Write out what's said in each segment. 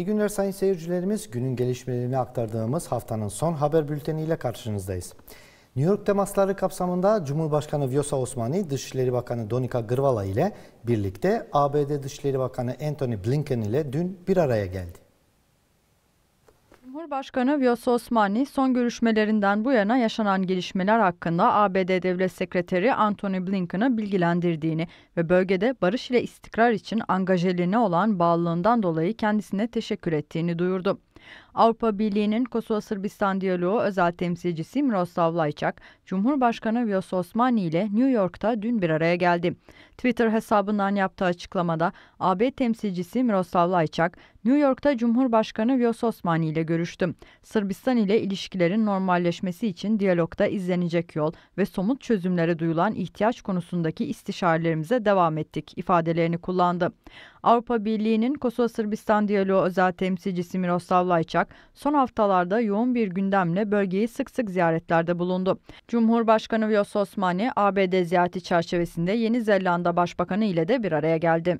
İyi günler sayın seyircilerimiz. Günün gelişmelerini aktardığımız haftanın son haber bülteniyle karşınızdayız. New York temasları kapsamında Cumhurbaşkanı Vyosa Osmani, Dışişleri Bakanı Donika Gırvala ile birlikte ABD Dışişleri Bakanı Anthony Blinken ile dün bir araya geldi. Cumhurbaşkanı Vyos Osmani son görüşmelerinden bu yana yaşanan gelişmeler hakkında ABD Devlet Sekreteri Antony Blinken'ı bilgilendirdiğini ve bölgede barış ile istikrar için angajeliğine olan bağlılığından dolayı kendisine teşekkür ettiğini duyurdu. Avrupa Birliği'nin Kosova Sırbistan diyaloğu özel temsilcisi Miroslav Lajçak, Cumhurbaşkanı Vyos Osmani ile New York'ta dün bir araya geldi. Twitter hesabından yaptığı açıklamada AB temsilcisi Miroslav Lajçak, New York'ta Cumhurbaşkanı Vyos Osmani ile görüştüm. Sırbistan ile ilişkilerin normalleşmesi için diyalogda izlenecek yol ve somut çözümlere duyulan ihtiyaç konusundaki istişarelerimize devam ettik ifadelerini kullandı. Avrupa Birliği'nin Kosova-Sırbistan diyaloğu özel temsilcisi Miroslav Lajçak, son haftalarda yoğun bir gündemle bölgeyi sık sık ziyaretlerde bulundu. Cumhurbaşkanı Yos Osmani, ABD ziyareti çerçevesinde Yeni Zelanda Başbakanı ile de bir araya geldi.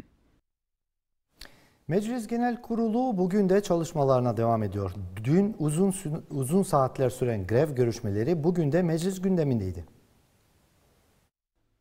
Meclis Genel Kurulu bugün de çalışmalarına devam ediyor. Dün uzun uzun saatler süren grev görüşmeleri bugün de meclis gündemindeydi.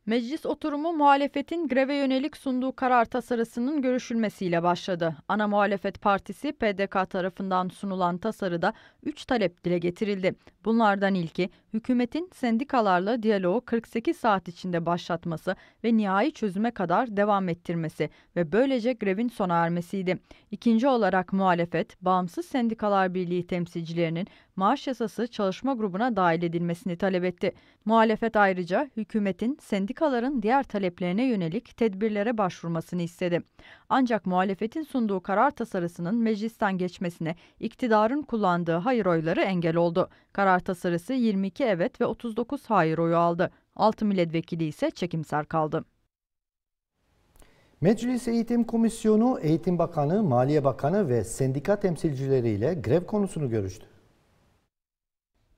Meclis oturumu muhalefetin greve yönelik sunduğu karar tasarısının görüşülmesiyle başladı. Ana muhalefet partisi PDK tarafından sunulan tasarıda 3 talep dile getirildi. Bunlardan ilki hükümetin sendikalarla diyaloğu 48 saat içinde başlatması ve nihai çözüme kadar devam ettirmesi ve böylece grevin sona ermesiydi. İkinci olarak muhalefet, Bağımsız Sendikalar Birliği temsilcilerinin maaş yasası çalışma grubuna dahil edilmesini talep etti. Muhalefet ayrıca hükümetin sendikaların diğer taleplerine yönelik tedbirlere başvurmasını istedi. Ancak muhalefetin sunduğu karar tasarısının meclisten geçmesine iktidarın kullandığı hayır oyları engel oldu. Karar tasarısı 22 22 evet ve 39 hayır oyu aldı. 6 milletvekili ise çekimser kaldı. Meclis Eğitim Komisyonu, Eğitim Bakanı, Maliye Bakanı ve sendika temsilcileriyle grev konusunu görüştü.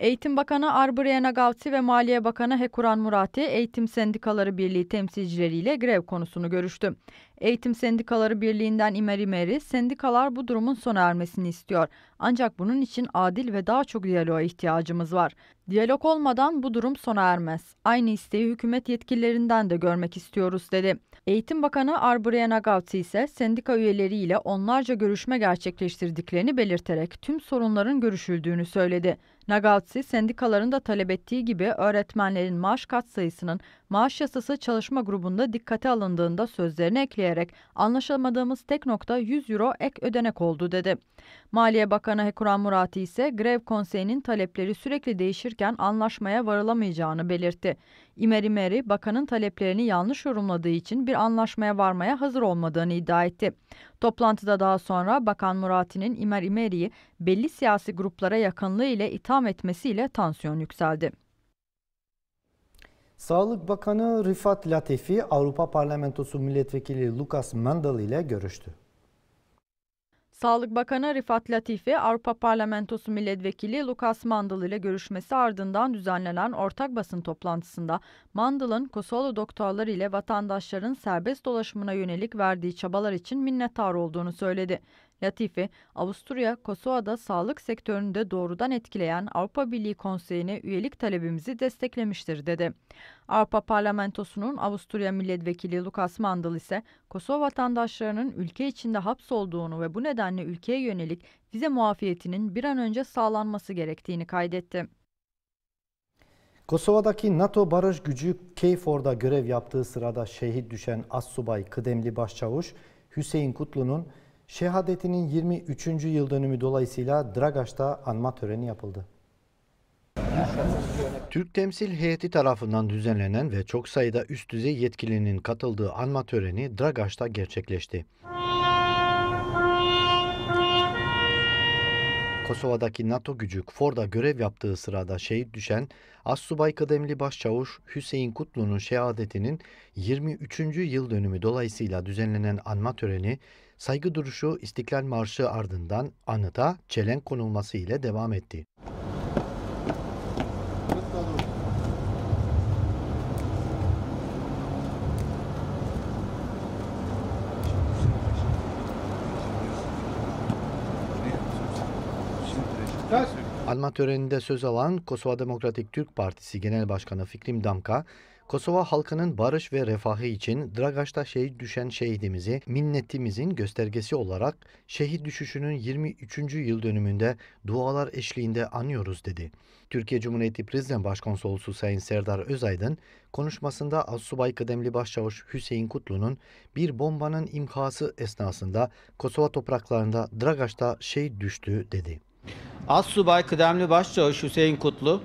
Eğitim Bakanı Arbriye Nagavti ve Maliye Bakanı Hekuran Murati Eğitim Sendikaları Birliği temsilcileriyle grev konusunu görüştü. Eğitim Sendikaları Birliği'nden İmer İmeri, sendikalar bu durumun sona ermesini istiyor. Ancak bunun için adil ve daha çok diyaloğa ihtiyacımız var. Diyalog olmadan bu durum sona ermez. Aynı isteği hükümet yetkililerinden de görmek istiyoruz dedi. Eğitim Bakanı Arbriye Nagavti ise sendika üyeleriyle onlarca görüşme gerçekleştirdiklerini belirterek tüm sorunların görüşüldüğünü söyledi. Nagatsi sendikaların da talep ettiği gibi öğretmenlerin maaş katsayısının maaş yasası çalışma grubunda dikkate alındığında sözlerini ekleyerek anlaşamadığımız tek nokta 100 euro ek ödenek oldu dedi. Maliye Bakanı Hekuran Murati ise grev konseyinin talepleri sürekli değişirken anlaşmaya varılamayacağını belirtti. İmer İmeri bakanın taleplerini yanlış yorumladığı için bir anlaşmaya varmaya hazır olmadığını iddia etti. Toplantıda daha sonra Bakan Murati'nin İmer İmeri'yi belli siyasi gruplara yakınlığı ile itham etmesiyle tansiyon yükseldi. Sağlık Bakanı Rifat Latifi Avrupa Parlamentosu Milletvekili Lucas Mandel ile görüştü. Sağlık Bakanı Rifat Latifi, Avrupa Parlamentosu Milletvekili Lucas Mandel ile görüşmesi ardından düzenlenen ortak basın toplantısında Mandel'ın Kosovalı doktorları ile vatandaşların serbest dolaşımına yönelik verdiği çabalar için minnettar olduğunu söyledi. Latifi, Avusturya, Kosova'da sağlık sektörünü de doğrudan etkileyen Avrupa Birliği Konseyi'ne üyelik talebimizi desteklemiştir dedi. Avrupa Parlamentosu'nun Avusturya Milletvekili Lukas Mandl ise Kosova vatandaşlarının ülke içinde hapsolduğunu ve bu nedenle ülkeye yönelik vize muafiyetinin bir an önce sağlanması gerektiğini kaydetti. Kosova'daki NATO barış gücü Keyfor'da görev yaptığı sırada şehit düşen Assubay Kıdemli Başçavuş Hüseyin Kutlu'nun Şehadetinin 23. yıl dönümü dolayısıyla Dragaş'ta anma töreni yapıldı. Türk temsil heyeti tarafından düzenlenen ve çok sayıda üst düzey yetkilinin katıldığı anma töreni Dragaş'ta gerçekleşti. Kosova'daki NATO gücü KFOR'da görev yaptığı sırada şehit düşen Assubay Kıdemli Başçavuş Hüseyin Kutlu'nun şehadetinin 23. yıl dönümü dolayısıyla düzenlenen anma töreni Saygı duruşu İstiklal Marşı ardından anıta çelenk konulması ile devam etti. Alma töreninde söz alan Kosova Demokratik Türk Partisi Genel Başkanı Fikrim Damka, Kosova halkının barış ve refahı için Dragaç'ta şehit düşen şehidimizi minnetimizin göstergesi olarak şehit düşüşünün 23. yıl dönümünde dualar eşliğinde anıyoruz dedi. Türkiye Cumhuriyeti Prizren Başkonsolosu Sayın Serdar Özaydın konuşmasında Assubay Kıdemli Başçavuş Hüseyin Kutlu'nun bir bombanın imhası esnasında Kosova topraklarında Dragaç'ta şehit düştü" dedi. Assubay Kıdemli Başçavuş Hüseyin Kutlu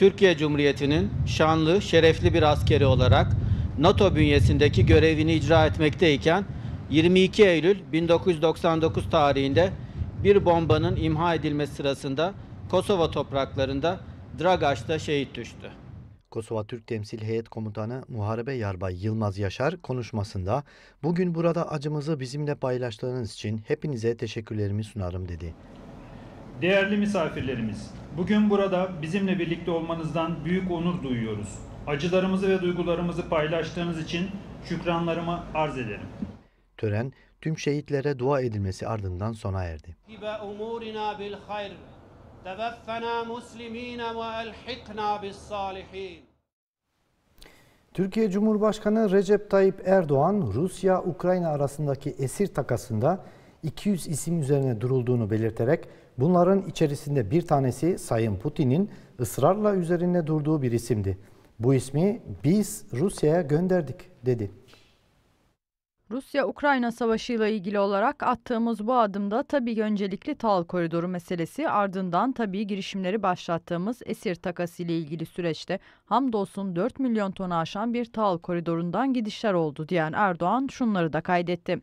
Türkiye Cumhuriyeti'nin şanlı, şerefli bir askeri olarak NATO bünyesindeki görevini icra etmekteyken 22 Eylül 1999 tarihinde bir bombanın imha edilmesi sırasında Kosova topraklarında Dragaç'ta şehit düştü. Kosova Türk Temsil Heyet Komutanı Muharebe Yarbay Yılmaz Yaşar konuşmasında bugün burada acımızı bizimle paylaştığınız için hepinize teşekkürlerimi sunarım dedi. Değerli misafirlerimiz, bugün burada bizimle birlikte olmanızdan büyük onur duyuyoruz. Acılarımızı ve duygularımızı paylaştığınız için şükranlarımı arz ederim. Tören tüm şehitlere dua edilmesi ardından sona erdi. Türkiye Cumhurbaşkanı Recep Tayyip Erdoğan, Rusya-Ukrayna arasındaki esir takasında 200 isim üzerine durulduğunu belirterek Bunların içerisinde bir tanesi Sayın Putin'in ısrarla üzerinde durduğu bir isimdi. Bu ismi biz Rusya'ya gönderdik dedi. Rusya-Ukrayna savaşıyla ilgili olarak attığımız bu adımda tabii öncelikli Tal Koridoru meselesi ardından tabii girişimleri başlattığımız esir takası ile ilgili süreçte hamdolsun 4 milyon tonu aşan bir Tal Koridoru'ndan gidişler oldu diyen Erdoğan şunları da kaydetti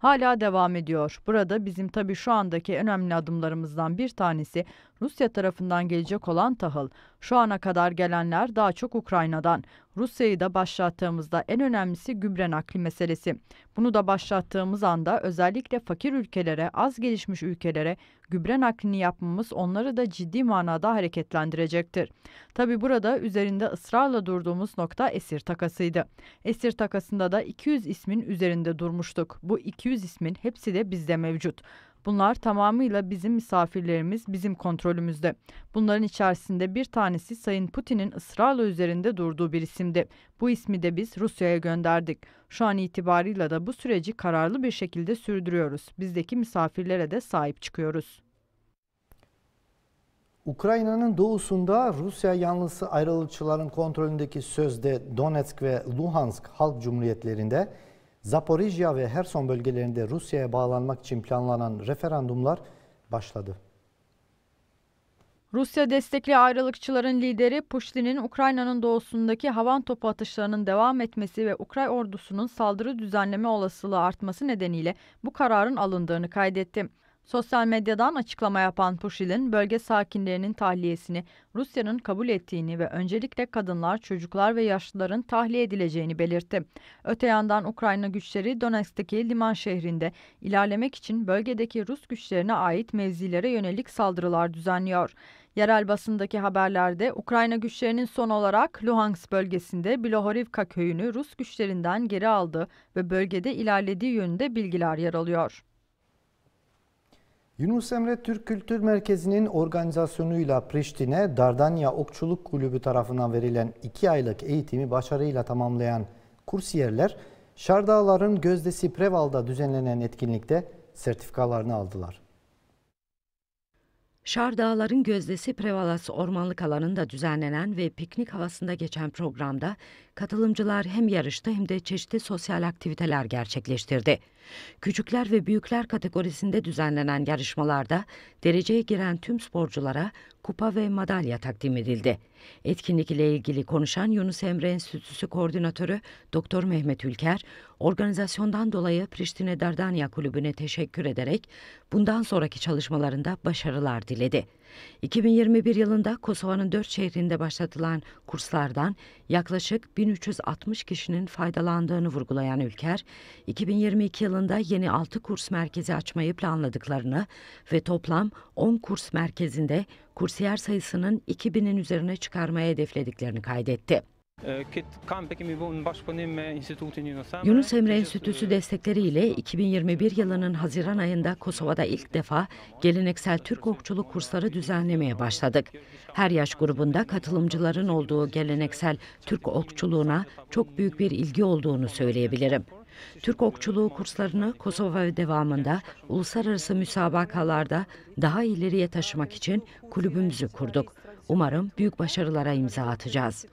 hala devam ediyor. Burada bizim tabii şu andaki en önemli adımlarımızdan bir tanesi Rusya tarafından gelecek olan tahıl. Şu ana kadar gelenler daha çok Ukrayna'dan. Rusya'yı da başlattığımızda en önemlisi gübre nakli meselesi. Bunu da başlattığımız anda özellikle fakir ülkelere, az gelişmiş ülkelere gübre naklini yapmamız onları da ciddi manada hareketlendirecektir. Tabi burada üzerinde ısrarla durduğumuz nokta esir takasıydı. Esir takasında da 200 ismin üzerinde durmuştuk. Bu 200 ismin hepsi de bizde mevcut. Bunlar tamamıyla bizim misafirlerimiz, bizim kontrolümüzde. Bunların içerisinde bir tanesi Sayın Putin'in ısrarla üzerinde durduğu bir isimdi. Bu ismi de biz Rusya'ya gönderdik. Şu an itibarıyla da bu süreci kararlı bir şekilde sürdürüyoruz. Bizdeki misafirlere de sahip çıkıyoruz. Ukrayna'nın doğusunda Rusya yanlısı ayrılıkçıların kontrolündeki sözde Donetsk ve Luhansk halk cumhuriyetlerinde Zaporijya ve Herson bölgelerinde Rusya'ya bağlanmak için planlanan referandumlar başladı. Rusya destekli ayrılıkçıların lideri Pushtin'in Ukrayna'nın doğusundaki havan topu atışlarının devam etmesi ve Ukrayna ordusunun saldırı düzenleme olasılığı artması nedeniyle bu kararın alındığını kaydetti. Sosyal medyadan açıklama yapan Pushil'in bölge sakinlerinin tahliyesini Rusya'nın kabul ettiğini ve öncelikle kadınlar, çocuklar ve yaşlıların tahliye edileceğini belirtti. Öte yandan Ukrayna güçleri Donetsk'teki liman şehrinde ilerlemek için bölgedeki Rus güçlerine ait mevzilere yönelik saldırılar düzenliyor. Yerel basındaki haberlerde Ukrayna güçlerinin son olarak Luhansk bölgesinde Bilohorivka köyünü Rus güçlerinden geri aldığı ve bölgede ilerlediği yönünde bilgiler yer alıyor. Yunus Emre Türk Kültür Merkezi'nin organizasyonuyla Priştine Dardanya Okçuluk Kulübü tarafından verilen 2 aylık eğitimi başarıyla tamamlayan kursiyerler Şardağların Gözdesi Preval'da düzenlenen etkinlikte sertifikalarını aldılar. Şar Dağların Gözdesi Prevalas Ormanlık Alanı'nda düzenlenen ve piknik havasında geçen programda katılımcılar hem yarışta hem de çeşitli sosyal aktiviteler gerçekleştirdi. Küçükler ve büyükler kategorisinde düzenlenen yarışmalarda dereceye giren tüm sporculara kupa ve madalya takdim edildi. Etkinlik ile ilgili konuşan Yunus Emre Enstitüsü Koordinatörü Doktor Mehmet Ülker, organizasyondan dolayı Priştine Dardanya Kulübü'ne teşekkür ederek bundan sonraki çalışmalarında başarılar diledi. 2021 yılında Kosova'nın dört şehrinde başlatılan kurslardan yaklaşık 1360 kişinin faydalandığını vurgulayan Ülker, 2022 yılında yeni 6 kurs merkezi açmayı planladıklarını ve toplam 10 kurs merkezinde kursiyer sayısının 2000'in üzerine çıkarmaya hedeflediklerini kaydetti. Ee, Yunus Emre Enstitüsü destekleriyle 2021 yılının Haziran ayında Kosova'da ilk defa geleneksel Türk okçuluk kursları düzenlemeye başladık. Her yaş grubunda katılımcıların olduğu geleneksel Türk okçuluğuna çok büyük bir ilgi olduğunu söyleyebilirim. Türk okçuluğu kurslarını Kosova devamında uluslararası müsabakalarda daha ileriye taşımak için kulübümüzü kurduk. Umarım büyük başarılara imza atacağız.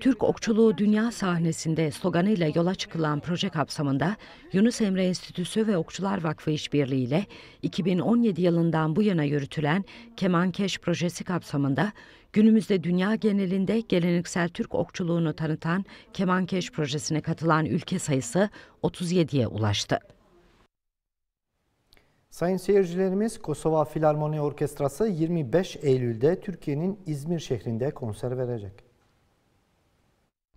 Türk Okçuluğu Dünya Sahnesi'nde sloganıyla yola çıkılan proje kapsamında Yunus Emre Enstitüsü ve Okçular Vakfı İşbirliği ile 2017 yılından bu yana yürütülen Kemankeş projesi kapsamında günümüzde dünya genelinde geleneksel Türk okçuluğunu tanıtan Kemankeş projesine katılan ülke sayısı 37'ye ulaştı. Sayın seyircilerimiz Kosova Filarmoni Orkestrası 25 Eylül'de Türkiye'nin İzmir şehrinde konser verecek.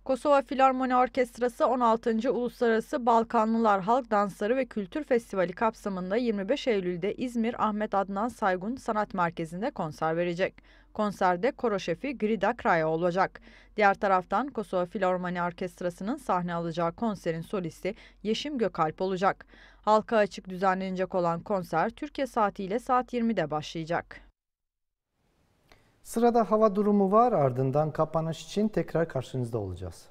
Kosova Filarmoni Orkestrası 16. Uluslararası Balkanlılar Halk Dansları ve Kültür Festivali kapsamında 25 Eylül'de İzmir Ahmet Adnan Saygun Sanat Merkezi'nde konser verecek. Konserde koro şefi Grida Kraya olacak. Diğer taraftan Kosova Filarmoni Orkestrası'nın sahne alacağı konserin solisti Yeşim Gökalp olacak. Halka açık düzenlenecek olan konser Türkiye saatiyle saat 20'de başlayacak. Sırada hava durumu var ardından kapanış için tekrar karşınızda olacağız.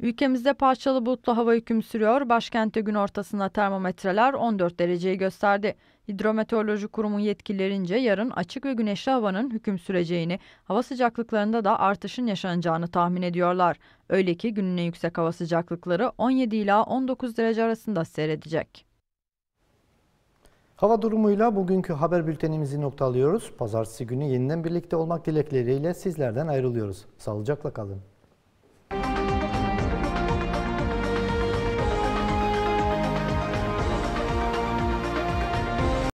Ülkemizde parçalı bulutlu hava hüküm sürüyor. Başkentte gün ortasında termometreler 14 dereceyi gösterdi. Hidrometeoroloji Kurumu yetkililerince yarın açık ve güneşli havanın hüküm süreceğini, hava sıcaklıklarında da artışın yaşanacağını tahmin ediyorlar. Öyle ki günün en yüksek hava sıcaklıkları 17 ila 19 derece arasında seyredecek. Hava durumuyla bugünkü haber bültenimizi noktalıyoruz. Pazartesi günü yeniden birlikte olmak dilekleriyle sizlerden ayrılıyoruz. Sağlıcakla kalın.